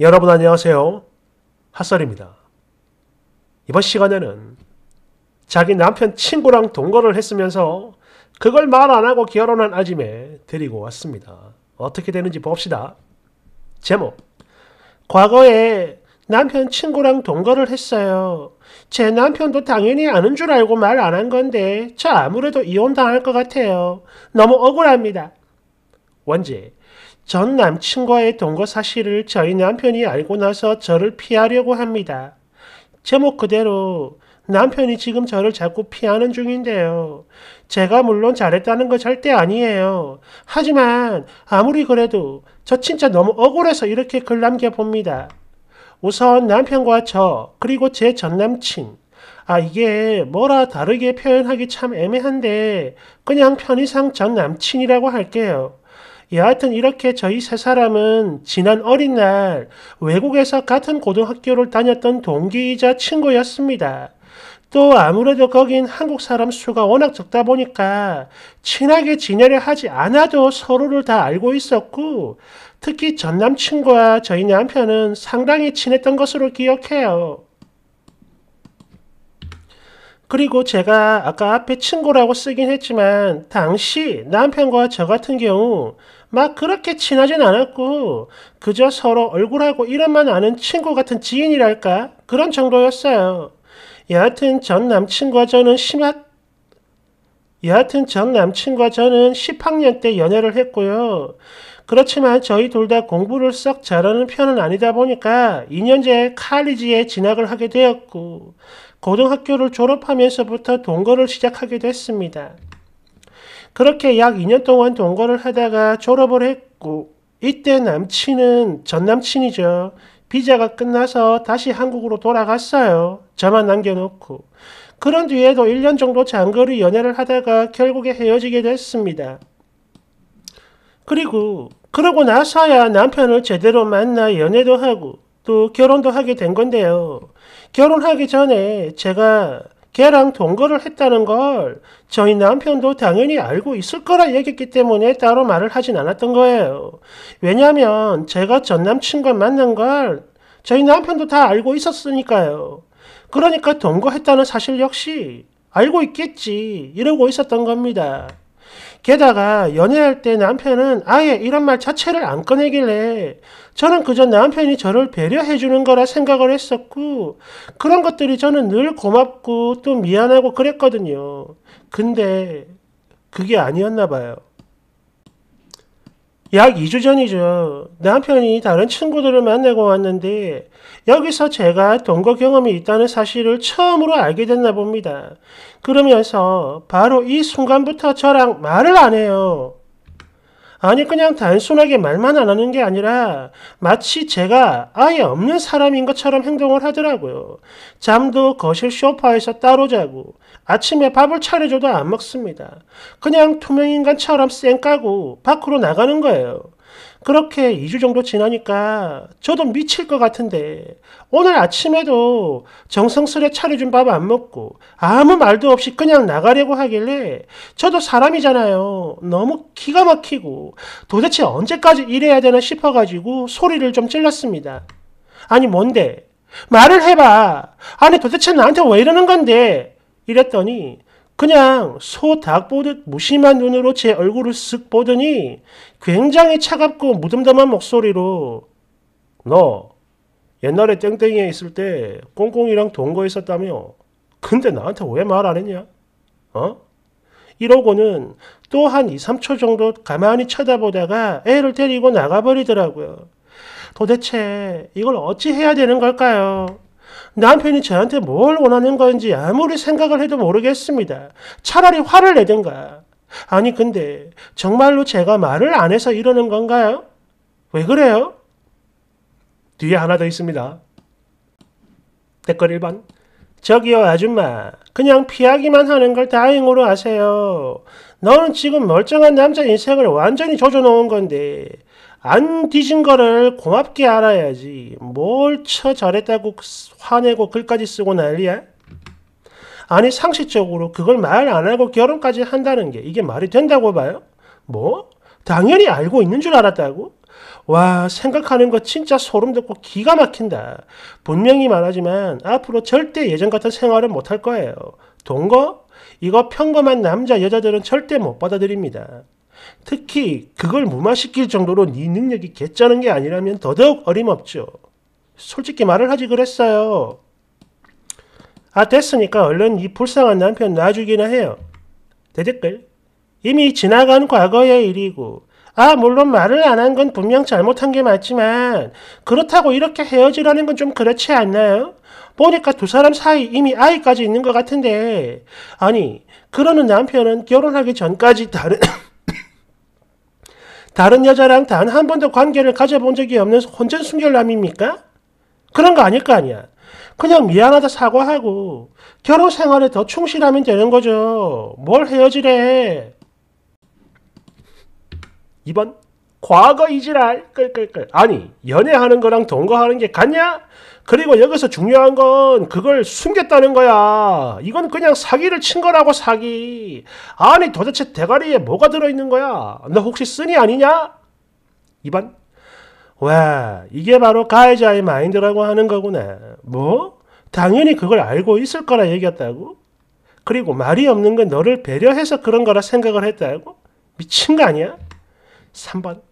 여러분 안녕하세요. 핫설입니다. 이번 시간에는 자기 남편 친구랑 동거를 했으면서 그걸 말 안 하고 결혼한 아침에 데리고 왔습니다. 어떻게 되는지 봅시다. 제목 과거에 남편 친구랑 동거를 했어요. 제 남편도 당연히 아는 줄 알고 말 안 한 건데 저 아무래도 이혼당할 것 같아요. 너무 억울합니다. 원제 전 남친과의 동거 사실을 저희 남편이 알고 나서 저를 피하려고 합니다. 제목 그대로 남편이 지금 저를 자꾸 피하는 중인데요. 제가 물론 잘했다는 거 절대 아니에요. 하지만 아무리 그래도 저 진짜 너무 억울해서 이렇게 글 남겨봅니다. 우선 남편과 저, 그리고 제 전남친. 아, 이게 뭐라 다르게 표현하기 참 애매한데, 그냥 편의상 전남친이라고 할게요. 예, 여하튼 이렇게 저희 세 사람은 지난 어린 날 외국에서 같은 고등학교를 다녔던 동기이자 친구였습니다. 또 아무래도 거긴 한국 사람 수가 워낙 적다 보니까 친하게 지내려 하지 않아도 서로를 다 알고 있었고 특히 전 남친과 저희 남편은 상당히 친했던 것으로 기억해요. 그리고 제가 아까 앞에 친구라고 쓰긴 했지만 당시 남편과 저 같은 경우 막 그렇게 친하진 않았고 그저 서로 얼굴하고 이름만 아는 친구 같은 지인이랄까 그런 정도였어요. 여하튼 전 남친과 저는 심한 여하튼 전 남친과 저는 10학년 때 연애를 했고요. 그렇지만 저희 둘 다 공부를 썩 잘하는 편은 아니다 보니까 2년제 칼리지에 진학을 하게 되었고 고등학교를 졸업하면서부터 동거를 시작하기도 했습니다. 그렇게 약 2년 동안 동거를 하다가 졸업을 했고 이때 남친은 전 남친이죠. 비자가 끝나서 다시 한국으로 돌아갔어요. 저만 남겨놓고. 그런 뒤에도 1년 정도 장거리 연애를 하다가 결국에 헤어지게 됐습니다. 그리고 그러고 나서야 남편을 제대로 만나 연애도 하고 또 결혼도 하게 된 건데요. 결혼하기 전에 제가 걔랑 동거를 했다는 걸 저희 남편도 당연히 알고 있을 거라 얘기했기 때문에 따로 말을 하진 않았던 거예요. 왜냐하면 제가 전 남친과 만난 걸 저희 남편도 다 알고 있었으니까요. 그러니까 동거했다는 사실 역시 알고 있겠지 이러고 있었던 겁니다. 게다가 연애할 때 남편은 아예 이런 말 자체를 안 꺼내길래 저는 그저 남편이 저를 배려해 주는 거라 생각을 했었고 그런 것들이 저는 늘 고맙고 또 미안하고 그랬거든요. 근데 그게 아니었나 봐요. 약 2주 전이죠. 남편이 다른 친구들을 만나고 왔는데 여기서 제가 동거 경험이 있다는 사실을 처음으로 알게 됐나 봅니다. 그러면서 바로 이 순간부터 저랑 말을 안 해요. 아니 그냥 단순하게 말만 안 하는 게 아니라 마치 제가 아예 없는 사람인 것처럼 행동을 하더라고요. 잠도 거실 쇼파에서 따로 자고 아침에 밥을 차려줘도 안 먹습니다. 그냥 투명인간처럼 쌩 까고 밖으로 나가는 거예요. 그렇게 2주 정도 지나니까 저도 미칠 것 같은데 오늘 아침에도 정성스레 차려준 밥 안 먹고 아무 말도 없이 그냥 나가려고 하길래 저도 사람이잖아요. 너무 기가 막히고 도대체 언제까지 일해야 되나 싶어가지고 소리를 좀 질렀습니다. 아니 뭔데? 말을 해봐. 아니 도대체 나한테 왜 이러는 건데? 이랬더니 그냥 소 닭 보듯 무심한 눈으로 제 얼굴을 쓱 보더니 굉장히 차갑고 무덤덤한 목소리로 너 옛날에 땡땡이에 있을 때 꽁꽁이랑 동거 있었다며 근데 나한테 왜 말 안 했냐? 어? 이러고는 또 한 2, 3초 정도 가만히 쳐다보다가 애를 데리고 나가버리더라고요. 도대체 이걸 어찌 해야 되는 걸까요? 남편이 저한테 뭘 원하는 건지 아무리 생각을 해도 모르겠습니다. 차라리 화를 내든가. 아니, 근데 정말로 제가 말을 안 해서 이러는 건가요? 왜 그래요? 뒤에 하나 더 있습니다. 댓글 1번. 저기요, 아줌마. 그냥 피하기만 하는 걸 다행으로 아세요. 너는 지금 멀쩡한 남자 인생을 완전히 조져놓은 건데, 안 뒤진 거를 고맙게 알아야지. 뭘 쳐 잘했다고 화내고 글까지 쓰고 난리야? 아니 상식적으로 그걸 말 안 하고 결혼까지 한다는 게 이게 말이 된다고 봐요? 뭐? 당연히 알고 있는 줄 알았다고? 와 생각하는 거 진짜 소름 돋고 기가 막힌다. 분명히 말하지만 앞으로 절대 예전 같은 생활은못할 거예요. 동거? 이거 평범한 남자 여자들은 절대 못 받아들입니다. 특히 그걸 무마시킬 정도로 네 능력이 개짜는게 아니라면 더더욱 어림없죠. 솔직히 말을 하지 그랬어요. 아 됐으니까 얼른 이 불쌍한 남편 놔주기나 해요. 대댓글 이미 지나간 과거의 일이고 아 물론 말을 안 한 건 분명 잘못한 게 맞지만 그렇다고 이렇게 헤어지라는 건 좀 그렇지 않나요? 보니까 두 사람 사이 이미 아이까지 있는 것 같은데 아니 그러는 남편은 결혼하기 전까지 다른 다른 여자랑 단 한 번도 관계를 가져본 적이 없는 혼전 순결남입니까? 그런 거 아닐 거 아니야. 그냥 미안하다 사과하고 결혼 생활에 더 충실하면 되는 거죠. 뭘 헤어지래. 2번 과거 이지랄 끌끌끌 아니 연애하는 거랑 동거하는 게 같냐? 그리고 여기서 중요한 건 그걸 숨겼다는 거야 이건 그냥 사기를 친 거라고 사기 아니 도대체 대가리에 뭐가 들어있는 거야 너 혹시 쓰니 아니냐? 2번 와 이게 바로 가해자의 마인드라고 하는 거구나 뭐? 당연히 그걸 알고 있을 거라 얘기했다고? 그리고 말이 없는 건 너를 배려해서 그런 거라 생각을 했다고? 미친 거 아니야? 3번.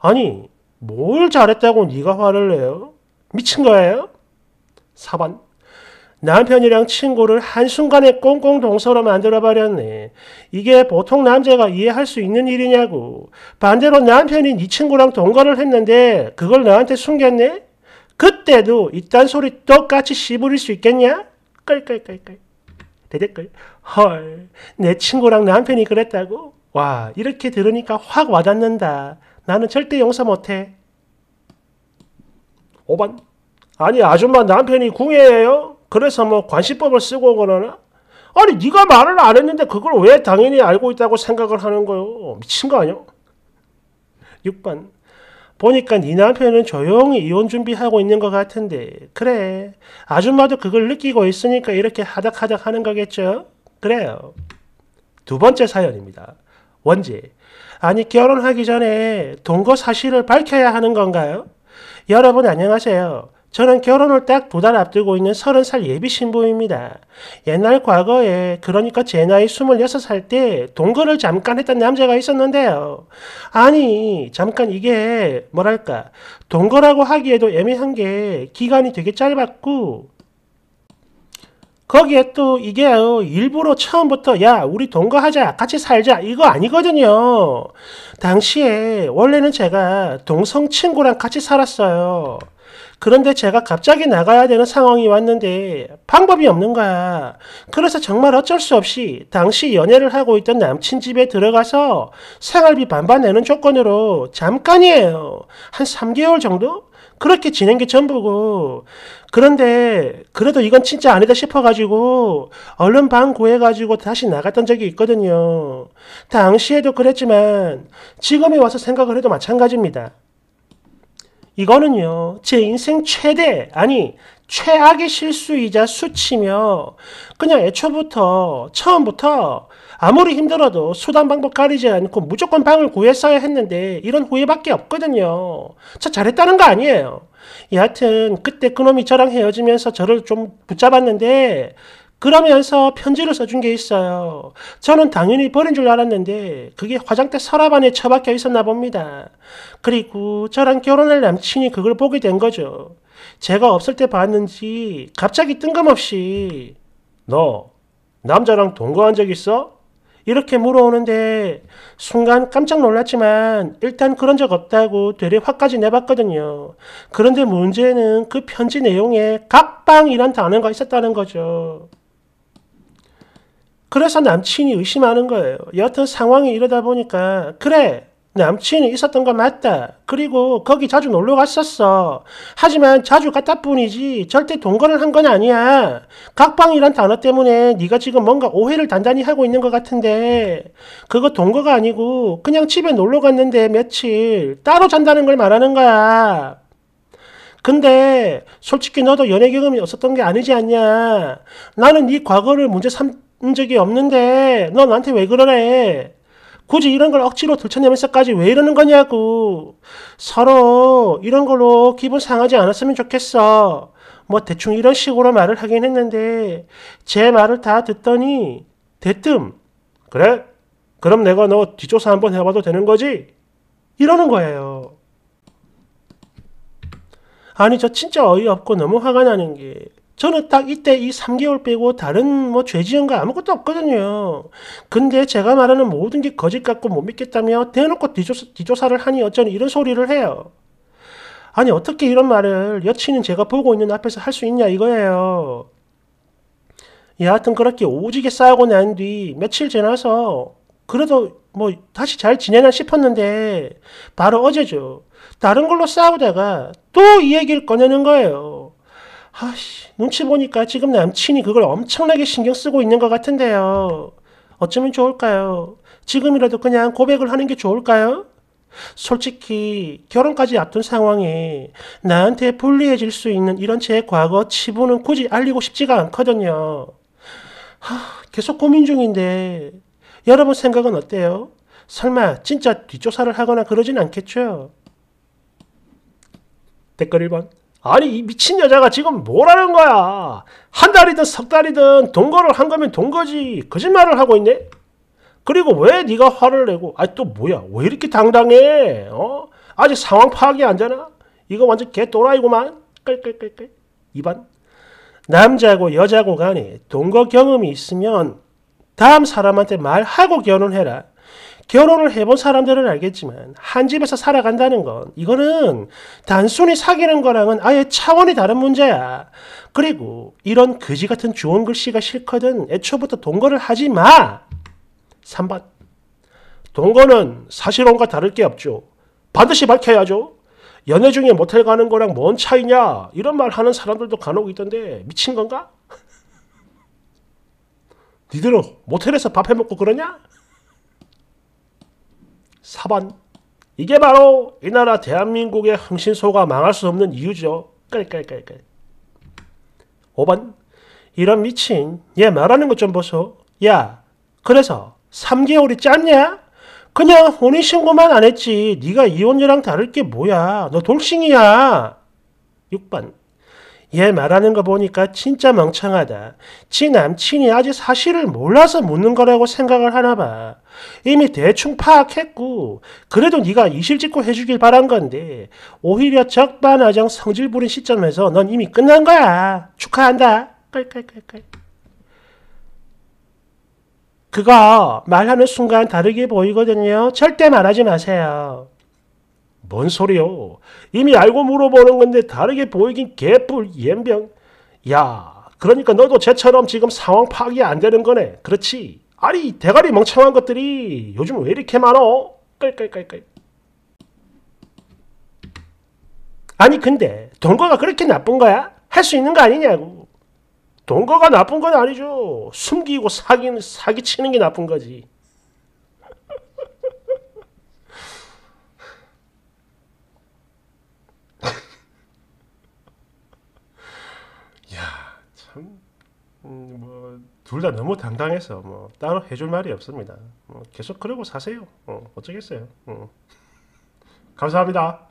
아니, 뭘 잘했다고 네가 화를 내요? 미친 거예요? 4번. 남편이랑 친구를 한순간에 꽁꽁 동서로 만들어버렸네. 이게 보통 남자가 이해할 수 있는 일이냐고. 반대로 남편이 네 친구랑 동거를 했는데 그걸 나한테 숨겼네? 그때도 이딴 소리 똑같이 씨부릴 수 있겠냐? 끌끌끌끌. 대댓글. 헐, 내 친구랑 남편이 그랬다고? 와, 이렇게 들으니까 확 와닿는다. 나는 절대 용서 못해. 5번. 아니, 아줌마 남편이 궁예예요? 그래서 뭐 관시법을 쓰고 그러나? 아니, 네가 말을 안 했는데 그걸 왜 당연히 알고 있다고 생각을 하는 거요? 미친 거 아니야? 6번. 보니까 네 남편은 조용히 이혼 준비하고 있는 것 같은데 그래 아줌마도 그걸 느끼고 있으니까 이렇게 하닥하닥 하는 거겠죠? 그래요. 두 번째 사연입니다. 원지. 아니, 결혼하기 전에 동거 사실을 밝혀야 하는 건가요? 여러분, 안녕하세요. 저는 결혼을 딱 두 달 앞두고 있는 30살 예비 신부입니다. 옛날 과거에 그러니까 제 나이 26살 때 동거를 잠깐 했던 남자가 있었는데요. 아니 잠깐 이게 뭐랄까 동거라고 하기에도 애매한 게 기간이 되게 짧았고 거기에 또 이게 일부러 처음부터 야 우리 동거하자 같이 살자 이거 아니거든요. 당시에 원래는 제가 동성 친구랑 같이 살았어요. 그런데 제가 갑자기 나가야 되는 상황이 왔는데 방법이 없는 거야. 그래서 정말 어쩔 수 없이 당시 연애를 하고 있던 남친 집에 들어가서 생활비 반반 내는 조건으로 잠깐이에요. 한 3개월 정도? 그렇게 지낸 게 전부고 그런데 그래도 이건 진짜 아니다 싶어가지고 얼른 방 구해가지고 다시 나갔던 적이 있거든요. 당시에도 그랬지만 지금에 와서 생각을 해도 마찬가지입니다. 이거는요, 제 인생 최대, 아니, 최악의 실수이자 수치며, 그냥 애초부터, 처음부터, 아무리 힘들어도 수단 방법 가리지 않고 무조건 방을 구했어야 했는데, 이런 후회밖에 없거든요. 저 잘했다는 거 아니에요. 여하튼, 그때 그놈이 저랑 헤어지면서 저를 좀 붙잡았는데, 그러면서 편지를 써준 게 있어요. 저는 당연히 버린 줄 알았는데 그게 화장대 서랍 안에 처박혀 있었나 봅니다. 그리고 저랑 결혼할 남친이 그걸 보게 된 거죠. 제가 없을 때 봤는지 갑자기 뜬금없이 너 남자랑 동거한 적 있어? 이렇게 물어오는데 순간 깜짝 놀랐지만 일단 그런 적 없다고 되레 화까지 내봤거든요. 그런데 문제는 그 편지 내용에 각방이란 단어가 있었다는 거죠. 그래서 남친이 의심하는 거예요. 여튼 상황이 이러다 보니까 그래 남친이 있었던 건 맞다. 그리고 거기 자주 놀러 갔었어. 하지만 자주 갔다 뿐이지 절대 동거를 한 건 아니야. 각방이란 단어 때문에 네가 지금 뭔가 오해를 단단히 하고 있는 것 같은데 그거 동거가 아니고 그냥 집에 놀러 갔는데 며칠 따로 잔다는 걸 말하는 거야. 근데 솔직히 너도 연애 경험이 없었던 게 아니지 않냐. 나는 네 과거를 문제 삼 적이 없는데 너 나한테 왜 그러래? 굳이 이런 걸 억지로 들춰내면서까지 왜 이러는 거냐고. 서로 이런 걸로 기분 상하지 않았으면 좋겠어. 뭐 대충 이런 식으로 말을 하긴 했는데 제 말을 다 듣더니 대뜸 그래? 그럼 내가 너 뒷조사 한번 해봐도 되는 거지? 이러는 거예요. 아니 저 진짜 어이없고 너무 화가 나는 게 저는 딱 이때 이 3개월 빼고 다른 뭐 죄지은가 아무것도 없거든요. 근데 제가 말하는 모든 게 거짓 같고 못 믿겠다며 대놓고 뒤조사, 뒤조사를 하니 어쩌니 이런 소리를 해요. 아니 어떻게 이런 말을 여친은 제가 보고 있는 앞에서 할 수 있냐 이거예요. 여하튼 그렇게 오지게 싸우고 난 뒤 며칠 지나서 그래도 뭐 다시 잘 지내나 싶었는데 바로 어제죠. 다른 걸로 싸우다가 또 이 얘기를 꺼내는 거예요. 아씨, 눈치 보니까 지금 남친이 그걸 엄청나게 신경 쓰고 있는 것 같은데요. 어쩌면 좋을까요? 지금이라도 그냥 고백을 하는 게 좋을까요? 솔직히 결혼까지 앞둔 상황에 나한테 불리해질 수 있는 이런 제 과거 치부는 굳이 알리고 싶지가 않거든요. 하, 계속 고민 중인데 여러분 생각은 어때요? 설마 진짜 뒷조사를 하거나 그러진 않겠죠? 댓글 1번 아니 이 미친 여자가 지금 뭐라는 거야 한 달이든 석 달이든 동거를 한 거면 동거지 거짓말을 하고 있네 그리고 왜 네가 화를 내고 아니 또 뭐야 왜 이렇게 당당해 어 아직 상황 파악이 안 되나 이거 완전 개또라이구만 끌끌끌끌 2번 남자고 여자고 간에 동거 경험이 있으면 다음 사람한테 말하고 결혼해라 결혼을 해본 사람들은 알겠지만 한 집에서 살아간다는 건 이거는 단순히 사귀는 거랑은 아예 차원이 다른 문제야. 그리고 이런 그지 같은 좋은 글씨가 싫거든 애초부터 동거를 하지 마. 3번. 동거는 사실혼과 다를 게 없죠. 반드시 밝혀야죠. 연애 중에 모텔 가는 거랑 뭔 차이냐 이런 말 하는 사람들도 간혹 있던데 미친 건가? 니들은 모텔에서 밥 해먹고 그러냐? 4번 이게 바로 이 나라 대한민국의 흥신소가 망할 수 없는 이유죠. 깔깔깔깔 5번 이런 미친 얘 말하는 것 좀 보소. 야 그래서 3개월이 짧냐? 그냥 혼인신고만 안 했지. 네가 이혼녀랑 다를 게 뭐야. 너 돌싱이야. 6번 얘 말하는 거 보니까 진짜 멍청하다. 지 남친이 아직 사실을 몰라서 묻는 거라고 생각을 하나 봐. 이미 대충 파악했고 그래도 네가 이실직고 해주길 바란 건데 오히려 적반하장 성질 부린 시점에서 넌 이미 끝난 거야. 축하한다. 깔깔깔깔. 그거 말하는 순간 다르게 보이거든요. 절대 말하지 마세요. 뭔 소리요? 이미 알고 물어보는 건데 다르게 보이긴 개뿔 옌병. 야, 그러니까 너도 쟤처럼 지금 상황 파악이 안 되는 거네. 그렇지? 아니, 대가리 멍청한 것들이 요즘 왜 이렇게 많어? 깔깔깔깔. 아니, 근데 동거가 그렇게 나쁜 거야? 할 수 있는 거 아니냐고. 동거가 나쁜 건 아니죠. 숨기고 사기, 사기치는 게 나쁜 거지. 음, 뭐둘 다 너무 당당해서 뭐 따로 해줄 말이 없습니다. 뭐 계속 그러고 사세요. 어, 어쩌겠어요. 어. 감사합니다.